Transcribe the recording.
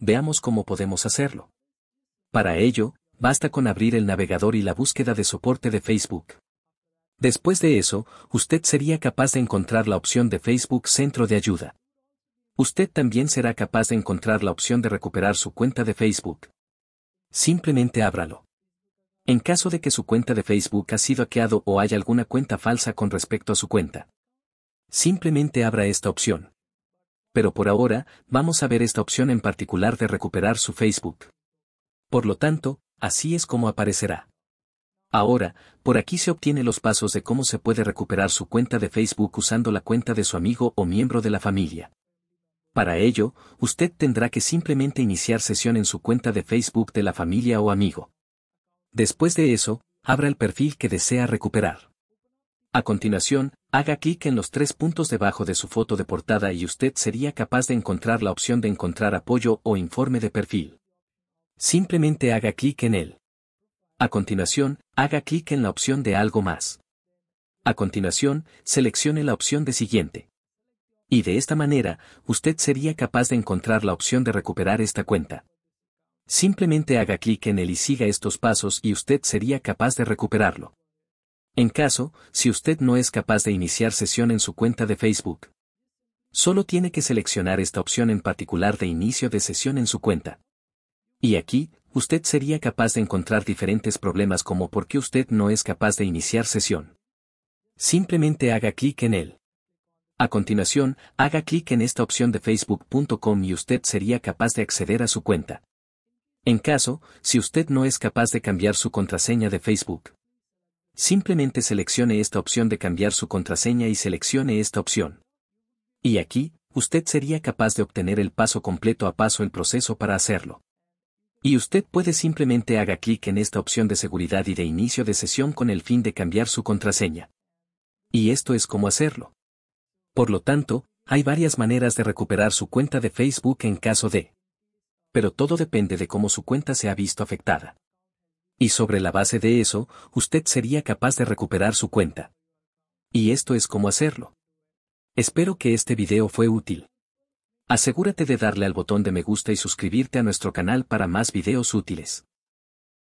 Veamos cómo podemos hacerlo. Para ello, basta con abrir el navegador y la búsqueda de soporte de Facebook. Después de eso, usted sería capaz de encontrar la opción de Facebook Centro de Ayuda. Usted también será capaz de encontrar la opción de recuperar su cuenta de Facebook. Simplemente ábralo. En caso de que su cuenta de Facebook ha sido hackeado o haya alguna cuenta falsa con respecto a su cuenta. Simplemente abra esta opción pero por ahora, vamos a ver esta opción en particular de recuperar su Facebook. Por lo tanto, así es como aparecerá. Ahora, por aquí se obtiene los pasos de cómo se puede recuperar su cuenta de Facebook usando la cuenta de su amigo o miembro de la familia. Para ello, usted tendrá que simplemente iniciar sesión en su cuenta de Facebook de la familia o amigo. Después de eso, abra el perfil que desea recuperar. A continuación, Haga clic en los tres puntos debajo de su foto de portada y usted sería capaz de encontrar la opción de encontrar apoyo o informe de perfil. Simplemente haga clic en él. A continuación, haga clic en la opción de algo más. A continuación, seleccione la opción de siguiente. Y de esta manera, usted sería capaz de encontrar la opción de recuperar esta cuenta. Simplemente haga clic en él y siga estos pasos y usted sería capaz de recuperarlo. En caso, si usted no es capaz de iniciar sesión en su cuenta de Facebook, solo tiene que seleccionar esta opción en particular de inicio de sesión en su cuenta. Y aquí, usted sería capaz de encontrar diferentes problemas como por qué usted no es capaz de iniciar sesión. Simplemente haga clic en él. A continuación, haga clic en esta opción de facebook.com y usted sería capaz de acceder a su cuenta. En caso, si usted no es capaz de cambiar su contraseña de Facebook, Simplemente seleccione esta opción de cambiar su contraseña y seleccione esta opción. Y aquí, usted sería capaz de obtener el paso completo a paso el proceso para hacerlo. Y usted puede simplemente haga clic en esta opción de seguridad y de inicio de sesión con el fin de cambiar su contraseña. Y esto es cómo hacerlo. Por lo tanto, hay varias maneras de recuperar su cuenta de Facebook en caso de. Pero todo depende de cómo su cuenta se ha visto afectada. Y sobre la base de eso, usted sería capaz de recuperar su cuenta. Y esto es cómo hacerlo. Espero que este video fue útil. Asegúrate de darle al botón de me gusta y suscribirte a nuestro canal para más videos útiles.